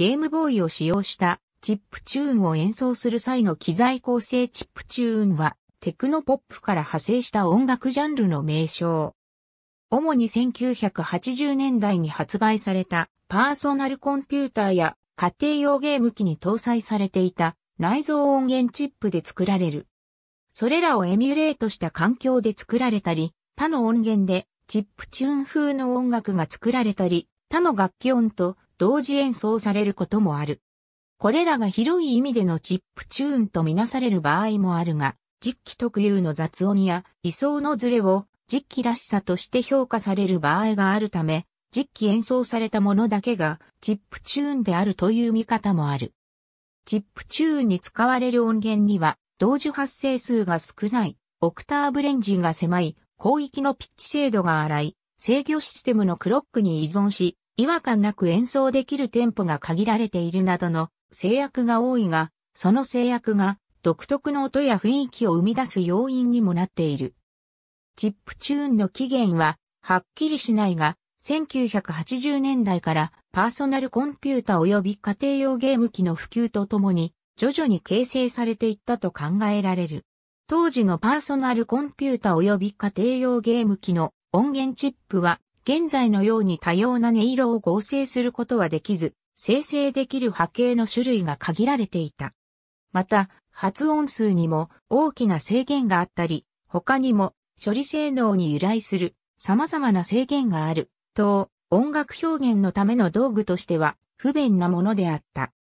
ゲームボーイを使用したチップチューンを演奏する際の機材構成チップチューンは、テクノポップから派生した音楽ジャンルの名称。主に1980年代に発売されたパーソナルコンピューターや家庭用ゲーム機に搭載されていた内蔵音源チップで作られる。それらをエミュレートした環境で作られたり、他の音源でチップチューン風の音楽が作られたり、他の楽器音と同時演奏されることもある。これらが広い意味でのチップチューンとみなされる場合もあるが、実機特有の雑音や位相のズレを実機らしさとして評価される場合があるため、実機演奏されたものだけがチップチューンであるという見方もある。チップチューンに使われる音源には、同時発生数が少ない、オクターブレンジが狭い、広域のピッチ精度が荒い、制御システムのクロックに依存し、違和感なく演奏できるテンポが限られているなどの制約が多いが、その制約が独特の音や雰囲気を生み出す要因にもなっている。チップチューンの起源ははっきりしないが、1980年代からパーソナルコンピュータ及び家庭用ゲーム機の普及とともに徐々に形成されていったと考えられる。当時のパーソナルコンピュータ及び家庭用ゲーム機の音源チップは現在のように多様な音色を合成することはできず、生成できる波形の種類が限られていた。また、発音数にも大きな制限があったり、他にも処理性能に由来する様々な制限がある、と、音楽表現のための道具としては不便なものであった。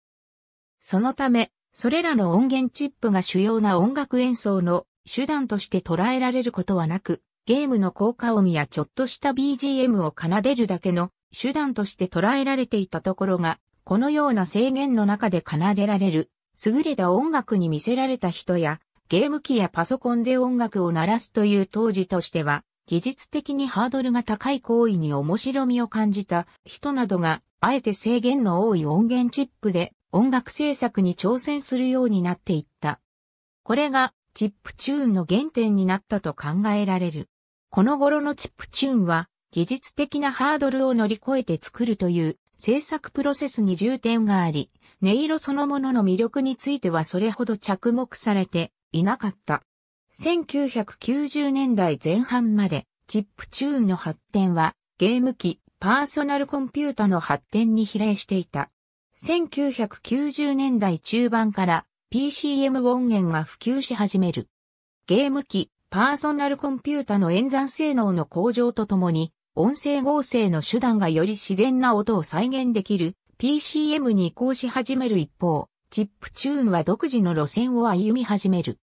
そのため、それらの音源チップが主要な音楽演奏の手段として捉えられることはなく、ゲームの効果音やちょっとした BGM を奏でるだけの手段として捉えられていたところが、このような制限の中で奏でられる、優れた音楽に見せられた人や、ゲーム機やパソコンで音楽を鳴らすという当時としては、技術的にハードルが高い行為に面白みを感じた人などが、あえて制限の多い音源チップで音楽制作に挑戦するようになっていった。これがチップチューンの原点になったと考えられる。この頃のチップチューンは技術的なハードルを乗り越えて作るという制作プロセスに重点があり、音色そのものの魅力についてはそれほど着目されていなかった。1990年代前半までチップチューンの発展はゲーム機、パーソナルコンピュータの発展に比例していた。1990年代中盤から PCM 音源が普及し始める。ゲーム機、パーソナルコンピュータの演算性能の向上とともに、音声合成の手段がより自然な音を再現できる PCM に移行し始める一方、チップチューンは独自の路線を歩み始める。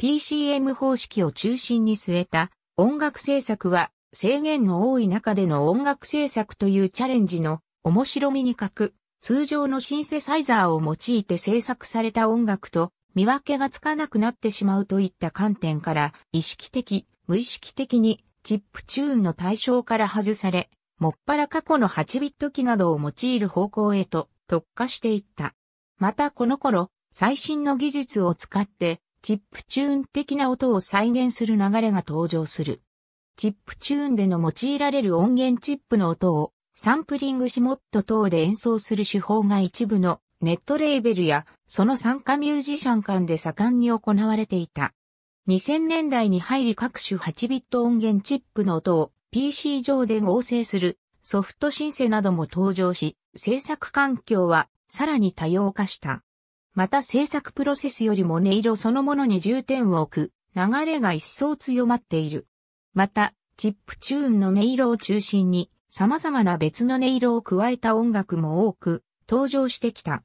PCM 方式を中心に据えた音楽制作は制限の多い中での音楽制作というチャレンジの面白みに欠く通常のシンセサイザーを用いて制作された音楽と見分けがつかなくなってしまうといった観点から意識的、無意識的にチップチューンの対象から外され、もっぱら過去の8ビット機などを用いる方向へと特化していった。またこの頃、最新の技術を使ってチップチューン的な音を再現する流れが登場する。チップチューンでの用いられる音源チップの音をサンプリングシモット等で演奏する手法が一部のネットレーベルやその参加ミュージシャン間で盛んに行われていた。2000年代に入り各種8ビット音源チップの音を PC 上で合成するソフトシンセなども登場し、制作環境はさらに多様化した。また制作プロセスよりも音色そのものに重点を置く流れが一層強まっている。また、チップチューンの音色を中心に様々な別の音色を加えた音楽も多く登場してきた。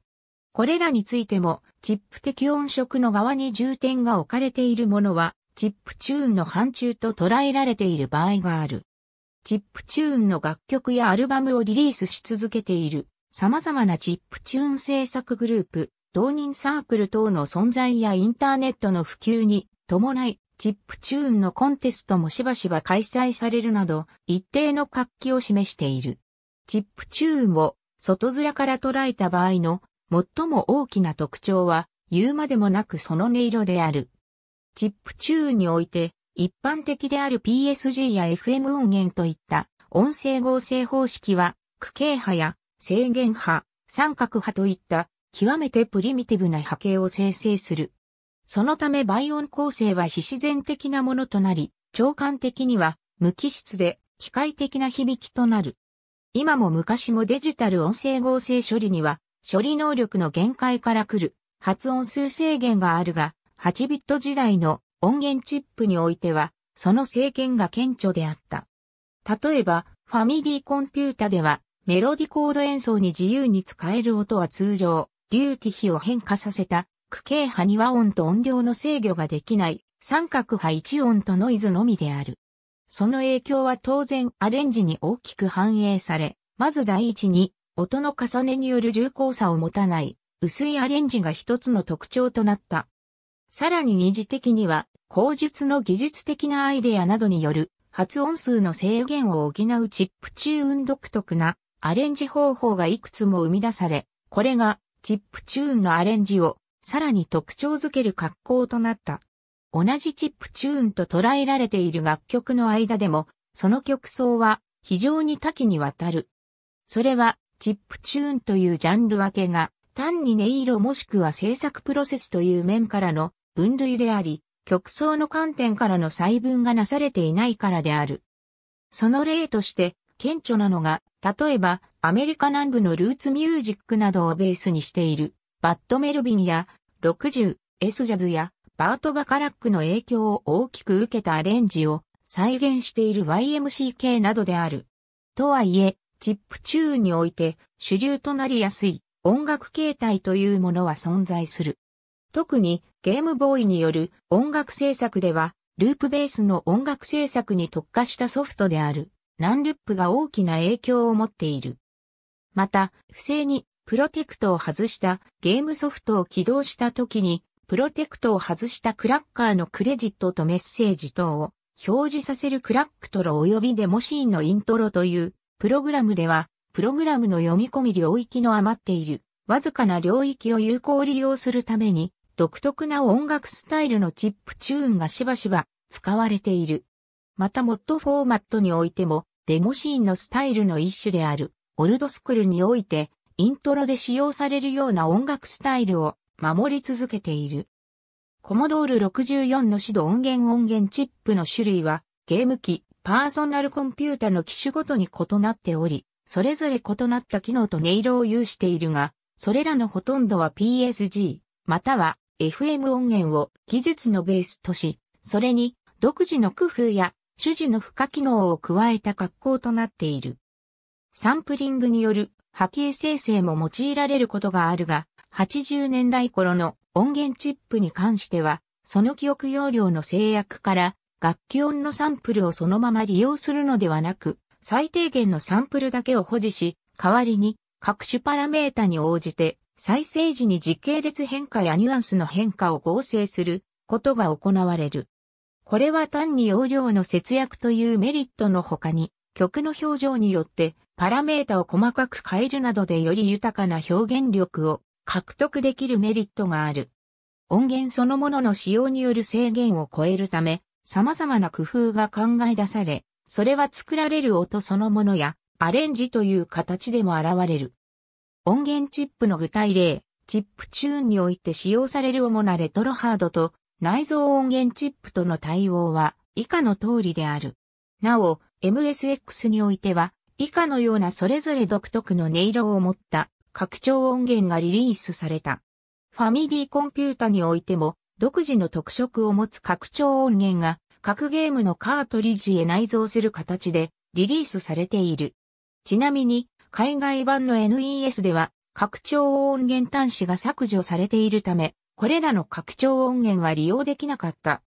これらについても、チップ的音色の側に重点が置かれているものは、チップチューンの範疇と捉えられている場合がある。チップチューンの楽曲やアルバムをリリースし続けている様々なチップチューン制作グループ、同人サークル等の存在やインターネットの普及に伴いチップチューンのコンテストもしばしば開催されるなど、一定の活気を示している。チップチューンを外面から捉えた場合の最も大きな特徴は、言うまでもなくその音色である。チップチューンにおいて、一般的である PSG や FM 音源といった音声合成方式は、区形派や制限派、三角派といった極めてプリミティブな波形を生成する。そのため倍音構成は非自然的なものとなり、長官的には無機質で機械的な響きとなる。今も昔もデジタル音声合成処理には処理能力の限界から来る発音数制限があるが、8ビット時代の音源チップにおいては、その制限が顕著であった。例えば、ファミリーコンピュータでは、メロディコード演奏に自由に使える音は通常、デューティ比を変化させた区形波には音と音量の制御ができない三角波一音とノイズのみである。その影響は当然アレンジに大きく反映され、まず第一に音の重ねによる重厚さを持たない薄いアレンジが一つの特徴となった。さらに二次的には口述の技術的なアイデアなどによる発音数の制限を補うチップチューン独特なアレンジ方法がいくつも生み出され、これがチップチューンのアレンジをさらに特徴づける格好となった。同じチップチューンと捉えられている楽曲の間でも、その曲奏は非常に多岐にわたる。それは、チップチューンというジャンル分けが、単に音色もしくは制作プロセスという面からの分類であり、曲奏の観点からの細分がなされていないからである。その例として、顕著なのが、例えば、アメリカ南部のルーツミュージックなどをベースにしている、バッド・メルビンや 60S ジャズやバート・バカラックの影響を大きく受けたアレンジを再現している YMCK などである。とはいえ、チップチューンにおいて主流となりやすい音楽形態というものは存在する。特にゲームボーイによる音楽制作では、ループベースの音楽制作に特化したソフトである、ナンループが大きな影響を持っている。また、不正にプロテクトを外したゲームソフトを起動した時に、プロテクトを外したクラッカーのクレジットとメッセージ等を表示させるクラックトロ及びデモシーンのイントロというプログラムでは、プログラムの読み込み領域の余っているわずかな領域を有効利用するために、独特な音楽スタイルのチップチューンがしばしば使われている。またモッドフォーマットにおいても、デモシーンのスタイルの一種である、オルドスクールにおいて、イントロで使用されるような音楽スタイルを守り続けている。コモドール64の指導音源音源チップの種類は、ゲーム機、パーソナルコンピュータの機種ごとに異なっており、それぞれ異なった機能と音色を有しているが、それらのほとんどは PSG、または FM 音源を技術のベースとし、それに独自の工夫や主樹の付加機能を加えた格好となっている。サンプリングによる波形生成も用いられることがあるが、80年代頃の音源チップに関しては、その記憶容量の制約から、楽器音のサンプルをそのまま利用するのではなく、最低限のサンプルだけを保持し、代わりに各種パラメータに応じて、再生時に時系列変化やニュアンスの変化を合成することが行われる。これは単に容量の節約というメリットの他に、曲の表情によってパラメータを細かく変えるなどでより豊かな表現力を獲得できるメリットがある。音源そのものの使用による制限を超えるため、様々な工夫が考え出され、それは作られる音そのものやアレンジという形でも現れる。音源チップの具体例、チップチューンにおいて使用される主なレトロハードと内蔵音源チップとの対応は以下の通りである。なお、MSX においては以下のようなそれぞれ独特の音色を持った拡張音源がリリースされた。ファミリーコンピュータにおいても独自の特色を持つ拡張音源が各ゲームのカートリッジへ内蔵する形でリリースされている。ちなみに海外版の NES では拡張音源端子が削除されているため、これらの拡張音源は利用できなかった。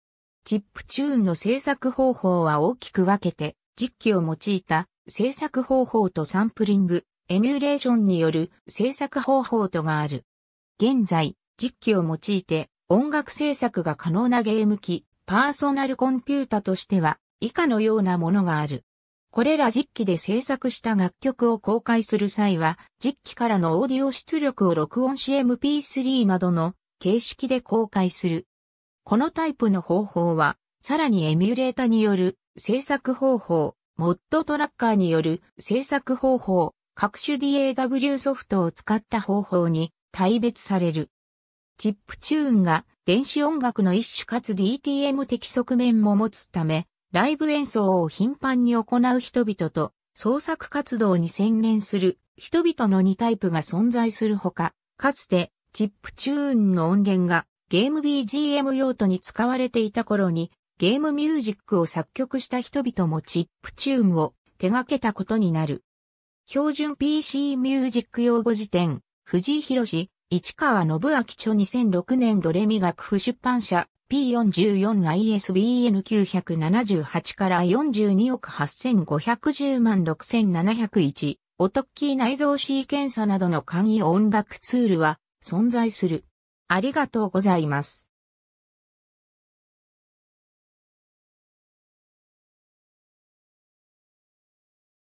チップチューンの制作方法は大きく分けて、実機を用いた制作方法とサンプリング、エミュレーションによる制作方法とがある。現在、実機を用いて音楽制作が可能なゲーム機、パーソナルコンピュータとしては以下のようなものがある。これら実機で制作した楽曲を公開する際は、実機からのオーディオ出力を録音し MP3 などの形式で公開する。このタイプの方法は、さらにエミュレータによる制作方法、モッドトラッカーによる制作方法、各種 DAW ソフトを使った方法に大別される。チップチューンが電子音楽の一種かつ DTM 的側面も持つため、ライブ演奏を頻繁に行う人々と創作活動に専念する人々の2タイプが存在するほか、かつてチップチューンの音源がゲーム BGM 用途に使われていた頃にゲームミュージックを作曲した人々もチップチューンを手掛けたことになる。標準 PC ミュージック用語辞典、藤井博市川信明著2006年ドレミ楽譜出版社 P44ISBN978 から42億8510万6701オトッキー内蔵 C 検査などの簡易音楽ツールは存在する。ありがとうございます。